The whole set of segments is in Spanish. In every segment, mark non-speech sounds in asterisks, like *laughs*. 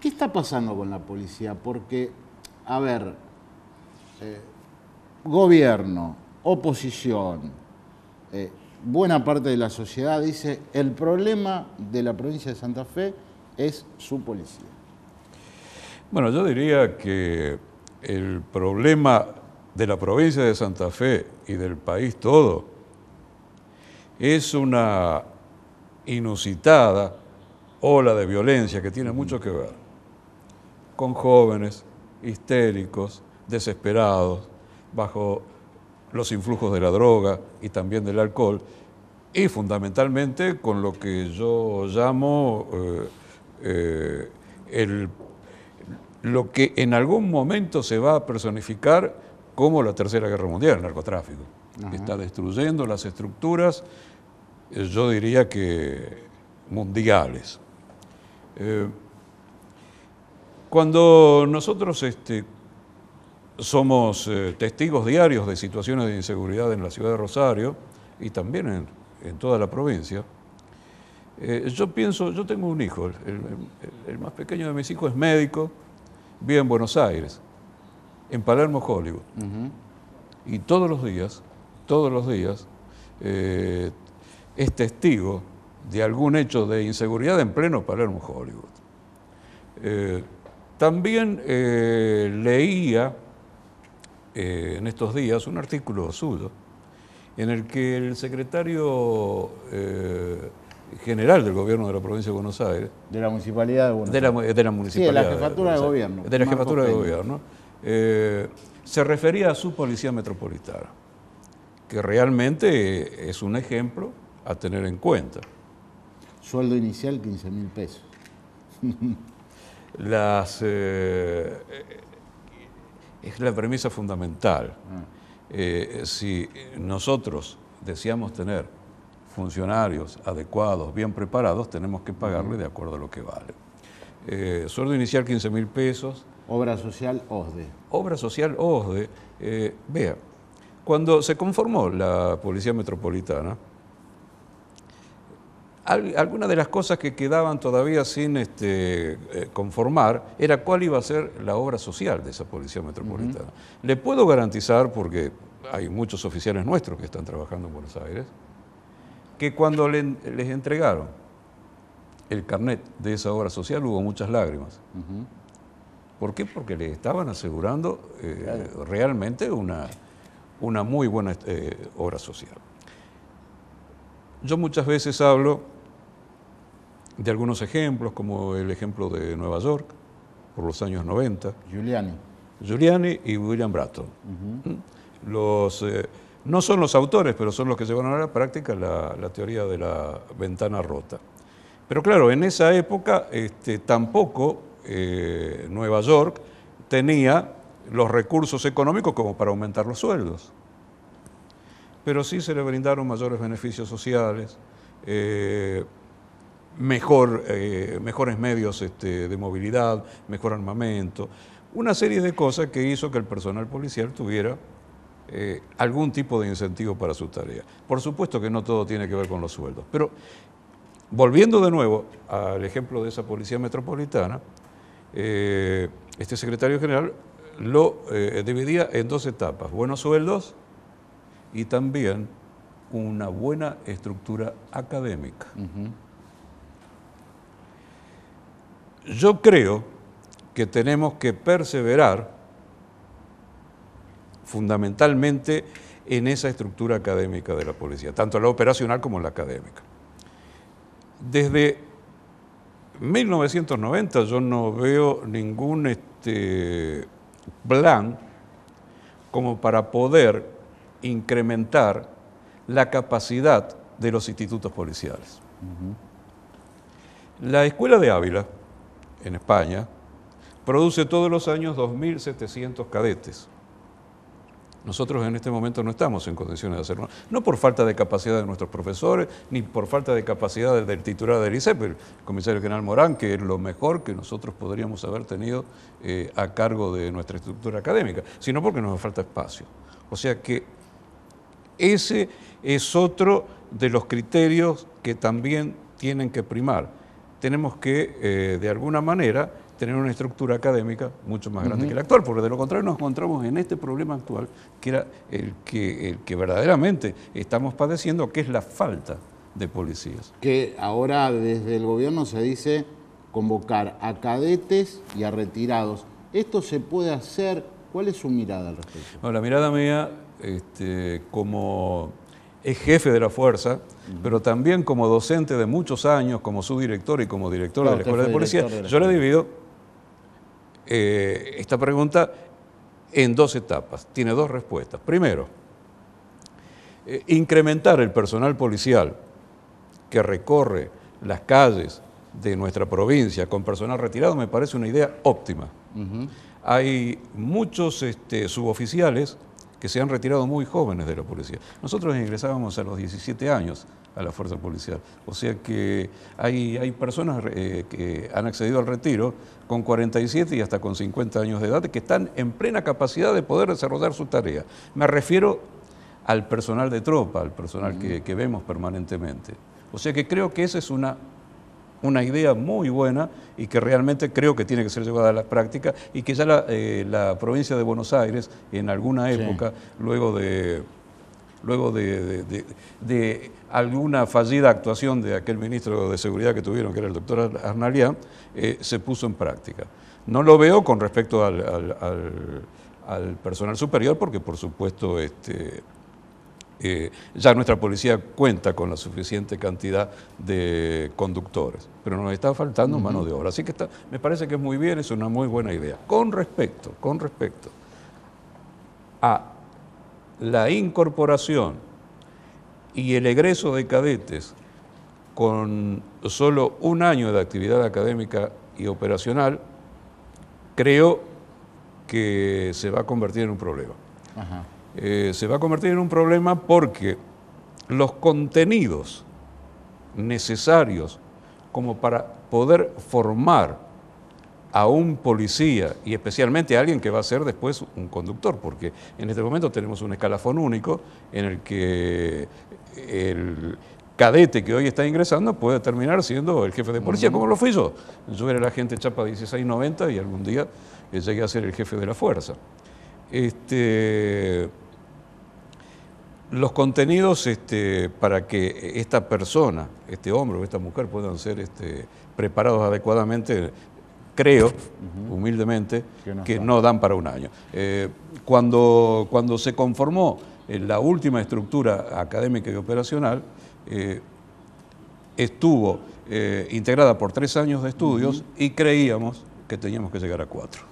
¿Qué está pasando con la policía? Porque, a ver, eh, gobierno, oposición, eh, buena parte de la sociedad dice el problema de la provincia de Santa Fe es su policía. Bueno, yo diría que el problema de la provincia de Santa Fe y del país todo es una inusitada ola de violencia que tiene mucho que ver con jóvenes histéricos, desesperados, bajo los influjos de la droga y también del alcohol, y fundamentalmente con lo que yo llamo eh, eh, lo que en algún momento se va a personificar como la Tercera Guerra Mundial, el narcotráfico, que está destruyendo las estructuras, eh, yo diría que mundiales. Cuando nosotros este, somos eh, testigos diarios de situaciones de inseguridad en la ciudad de Rosario y también en, toda la provincia, eh, yo pienso, yo tengo un hijo, el, más pequeño de mis hijos es médico, vive en Buenos Aires, en Palermo, Hollywood. Y todos los días, todos los días, eh, es testigo de algún hecho de inseguridad en pleno Palermo, Hollywood. También eh, leía eh, en estos días un artículo suyo en el que el secretario eh, general del gobierno de la provincia de Buenos Aires. De la municipalidad de Buenos Aires. De la, jefatura de, gobierno. De la jefatura de gobierno. se refería a su policía metropolitana, que realmente es un ejemplo a tener en cuenta. Sueldo inicial 15 mil pesos. *laughs* Las, eh, es la premisa fundamental. Ah. Eh, si nosotros deseamos tener funcionarios adecuados, bien preparados, tenemos que pagarle de acuerdo a lo que vale. Eh, sueldo inicial 15 mil pesos. Obra social OSDE. Obra social OSDE. vea, cuando se conformó la Policía Metropolitana, algunas de las cosas que quedaban todavía sin este, eh, conformar era cuál iba a ser la obra social de esa policía metropolitana. Le puedo garantizar, porque hay muchos oficiales nuestros que están trabajando en Buenos Aires, que cuando les entregaron el carnet de esa obra social hubo muchas lágrimas. ¿Por qué? Porque le estaban asegurando eh, realmente una, una, muy buena eh, obra social. Yo muchas veces hablo de algunos ejemplos, como el ejemplo de Nueva York, por los años 90. Giuliani. Giuliani y William Bratton. Mm. los, eh, no son los autores, pero son los que llevaron a la práctica la, teoría de la ventana rota. Pero claro, en esa época este, tampoco eh, Nueva York tenía los recursos económicos como para aumentar los sueldos. Pero sí se le brindaron mayores beneficios sociales, eh, mejor, eh, mejores medios este, de movilidad, mejor armamento, una serie de cosas que hizo que el personal policial tuviera eh, algún tipo de incentivo para su tarea. Por supuesto que no todo tiene que ver con los sueldos, pero volviendo de nuevo al ejemplo de esa policía metropolitana, eh, este secretario general lo dividía en dos etapas, buenos sueldos y también una buena estructura académica. Yo creo que tenemos que perseverar fundamentalmente en esa estructura académica de la policía, tanto la operacional como la académica. Desde 1990 yo no veo ningún este, plan como para poder incrementar la capacidad de los institutos policiales. La escuela de Ávila, en España, produce todos los años 2.700 cadetes. Nosotros en este momento no estamos en condiciones de hacerlo, no por falta de capacidad de nuestros profesores, ni por falta de capacidad del titular del ICEP, el comisario general Morán, que es lo mejor que nosotros podríamos haber tenido eh, a cargo de nuestra estructura académica, sino porque nos falta espacio. O sea que ese es otro de los criterios que también tienen que primar tenemos que, eh, de alguna manera, tener una estructura académica mucho más grande que la actual, porque de lo contrario nos encontramos en este problema actual, que era el que, verdaderamente estamos padeciendo, que es la falta de policías. Que ahora desde el gobierno se dice convocar a cadetes y a retirados. ¿Esto se puede hacer? ¿Cuál es su mirada al respecto? la mirada mía, este, como es jefe de la fuerza, pero también como docente de muchos años, como subdirector y como director de la Escuela de Policía, yo le divido eh, esta pregunta en dos etapas. Tiene dos respuestas. Primero, eh, incrementar el personal policial que recorre las calles de nuestra provincia con personal retirado me parece una idea óptima. Hay muchos este, suboficiales que se han retirado muy jóvenes de la policía. Nosotros ingresábamos a los 17 años a la fuerza policial, o sea que hay, hay personas eh, que han accedido al retiro con 47 y hasta con 50 años de edad que están en plena capacidad de poder desarrollar su tarea. Me refiero al personal de tropa, al personal que vemos permanentemente. O sea que creo que esa es una una idea muy buena y que realmente creo que tiene que ser llevada a la práctica y que ya la, eh, provincia de Buenos Aires en alguna época, luego de luego de, alguna fallida actuación de aquel ministro de Seguridad que tuvieron, que era el doctor Arnalía eh, se puso en práctica. No lo veo con respecto al, al personal superior porque, por supuesto, este, eh, ya nuestra policía cuenta con la suficiente cantidad de conductores, pero nos está faltando mano de obra. Así que me parece que es muy bien, es una muy buena idea. Con respecto, con respecto a la incorporación y el egreso de cadetes con solo un año de actividad académica y operacional, creo que se va a convertir en un problema. Ajá. Eh, se va a convertir en un problema porque los contenidos necesarios como para poder formar a un policía y especialmente a alguien que va a ser después un conductor, porque en este momento tenemos un escalafón único en el que el cadete que hoy está ingresando puede terminar siendo el jefe de policía, como lo fui yo. Yo era el agente Chapa 1690 y algún día eh, llegué a ser el jefe de la fuerza. Este, los contenidos este, para que esta persona, este hombre o esta mujer puedan ser este, preparados adecuadamente, creo, humildemente, que, no, dan para un año. Eh, cuando, cuando se conformó eh, la última estructura académica y operacional, eh, estuvo integrada por tres años de estudios y creíamos que teníamos que llegar a cuatro.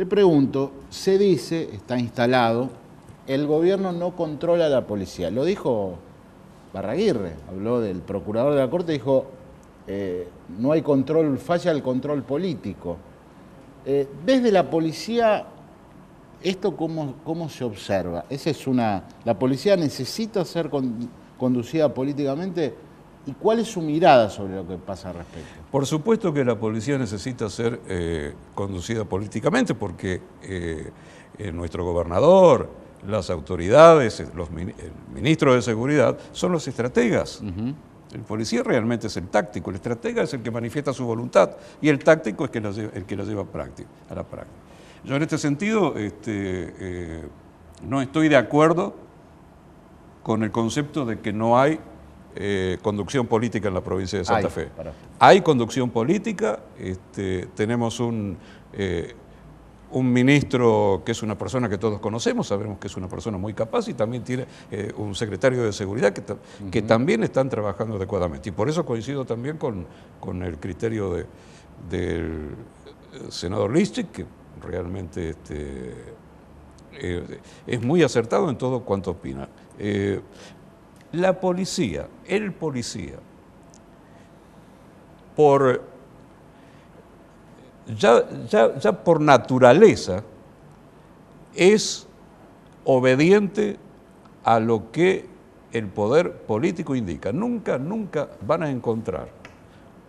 Le pregunto, se dice, está instalado, el gobierno no controla a la policía. Lo dijo Barraguirre, habló del procurador de la Corte, dijo, eh, no hay control, falla el control político. Eh, desde la policía, ¿esto cómo, se observa? Esa es una, ¿La policía necesita ser conducida políticamente? y cuál es su mirada sobre lo que pasa al respecto. Por supuesto que la policía necesita ser eh, conducida políticamente porque eh, eh, nuestro gobernador, las autoridades, los, el ministro de Seguridad son los estrategas. El policía realmente es el táctico, el estratega es el que manifiesta su voluntad y el táctico es el que la lleva a la práctica. Yo en este sentido este, no estoy de acuerdo con el concepto de que no hay eh, conducción política en la provincia de Santa Fe. Hay conducción política, este, tenemos un, eh, un ministro que es una persona que todos conocemos, sabemos que es una persona muy capaz y también tiene eh, un secretario de seguridad que, que, también están trabajando adecuadamente. Y por eso coincido también con, el criterio del senador Listrick que realmente este, es muy acertado en todo cuanto opina. La policía, el policía, por, ya, ya, ya por naturaleza, es obediente a lo que el poder político indica. Nunca, nunca van a encontrar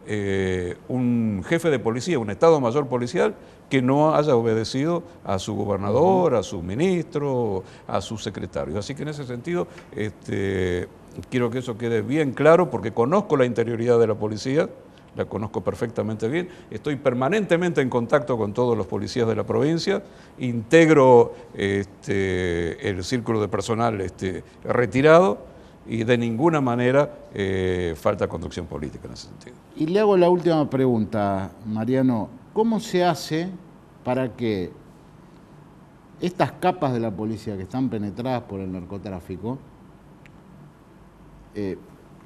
eh, un jefe de policía, un Estado Mayor Policial, que no haya obedecido a su gobernador, a su ministro, a su secretario. Así que en ese sentido, este, quiero que eso quede bien claro, porque conozco la interioridad de la policía, la conozco perfectamente bien, estoy permanentemente en contacto con todos los policías de la provincia, integro este, el círculo de personal este, retirado y de ninguna manera eh, falta conducción política en ese sentido. Y le hago la última pregunta, Mariano. ¿Cómo se hace para que estas capas de la policía que están penetradas por el narcotráfico, eh,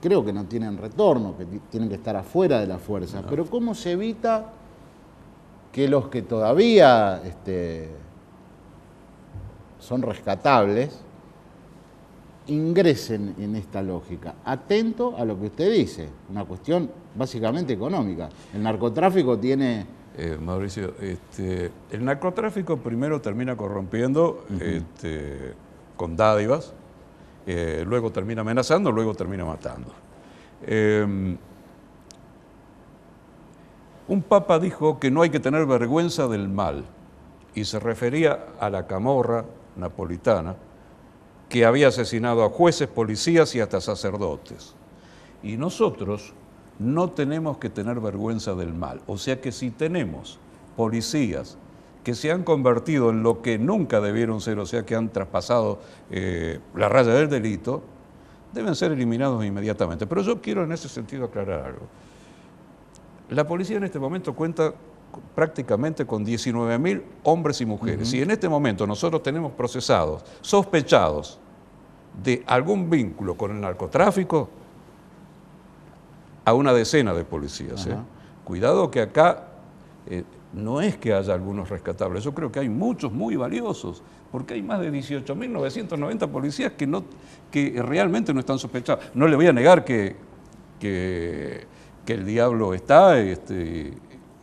creo que no tienen retorno, que tienen que estar afuera de la fuerza, pero ¿cómo se evita que los que todavía este, son rescatables, ingresen en esta lógica. Atento a lo que usted dice, una cuestión básicamente económica. El narcotráfico tiene... Eh, Mauricio, este, el narcotráfico primero termina corrompiendo este, con dádivas, eh, luego termina amenazando, luego termina matando. Em, un papa dijo que no hay que tener vergüenza del mal y se refería a la camorra napolitana, que había asesinado a jueces, policías y hasta sacerdotes. Y nosotros no tenemos que tener vergüenza del mal. O sea que si tenemos policías que se han convertido en lo que nunca debieron ser, o sea que han traspasado eh, la raya del delito, deben ser eliminados inmediatamente. Pero yo quiero en ese sentido aclarar algo. La policía en este momento cuenta prácticamente con 19 mil hombres y mujeres. Y en este momento nosotros tenemos procesados, sospechados de algún vínculo con el narcotráfico a una decena de policías. ¿eh? Cuidado que acá eh, no es que haya algunos rescatables, yo creo que hay muchos muy valiosos, porque hay más de 18.990 policías que, no, que realmente no están sospechados. No le voy a negar que, que, el diablo está este,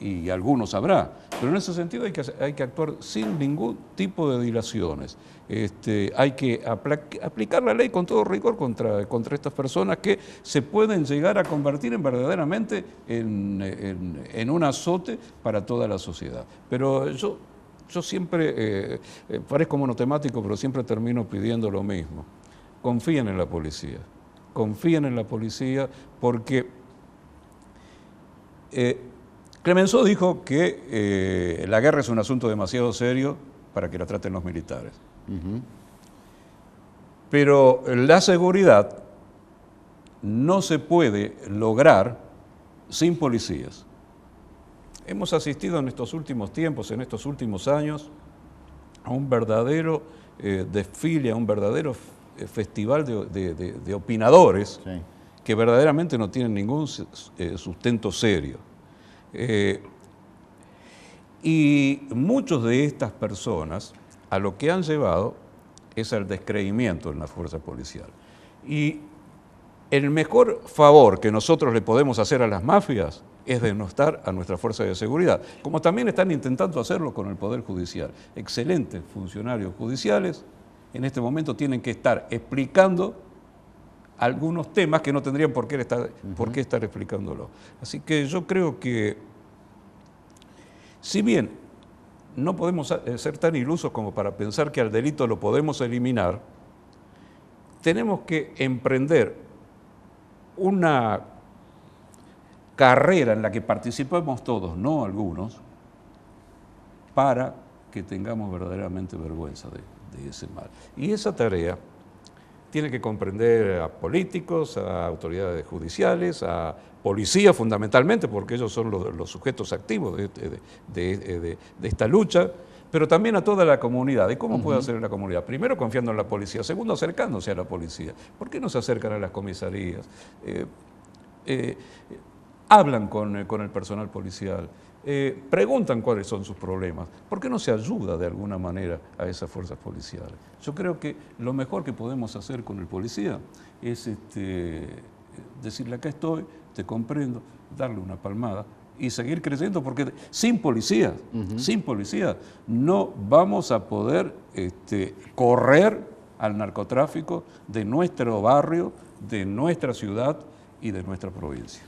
y algunos habrá, pero en ese sentido hay que, hay que actuar sin ningún tipo de dilaciones. Este, hay que aplicar la ley con todo rigor contra, contra estas personas que se pueden llegar a convertir en verdaderamente en, un azote para toda la sociedad. Pero yo, yo siempre, eh, eh, parezco monotemático, pero siempre termino pidiendo lo mismo. Confíen en la policía, confíen en la policía porque... Eh, Clemenceau dijo que eh, la guerra es un asunto demasiado serio para que la traten los militares. Pero la seguridad no se puede lograr sin policías. Hemos asistido en estos últimos tiempos, en estos últimos años, a un verdadero eh, desfile, a un verdadero eh, festival de, opinadores que verdaderamente no tienen ningún sustento serio. Eh, y muchos de estas personas a lo que han llevado es al descreimiento en la fuerza policial. Y el mejor favor que nosotros le podemos hacer a las mafias es denostar a nuestra fuerza de seguridad, como también están intentando hacerlo con el Poder Judicial. Excelentes funcionarios judiciales en este momento tienen que estar explicando algunos temas que no tendrían por qué estar, explicándolo. Así que yo creo que, si bien no podemos eh, ser tan ilusos como para pensar que al delito lo podemos eliminar, tenemos que emprender una carrera en la que participemos todos, no algunos, para que tengamos verdaderamente vergüenza de, de ese mal. Y esa tarea tiene que comprender a políticos, a autoridades judiciales, a policía fundamentalmente, porque ellos son los, sujetos activos de, esta lucha, pero también a toda la comunidad. ¿Y cómo puede hacer la comunidad? Primero, confiando en la policía. Segundo, acercándose a la policía. ¿Por qué no se acercan a las comisarías? Eh, eh, hablan eh, con, el personal policial, eh, preguntan cuáles son sus problemas. ¿Por qué no se ayuda de alguna manera a esas fuerzas policiales? Yo creo que lo mejor que podemos hacer con el policía es este, decirle acá estoy, te comprendo, darle una palmada y seguir creciendo, porque sin policías, sin policías, no vamos a poder este, correr al narcotráfico de nuestro barrio, de nuestra ciudad y de nuestra provincia.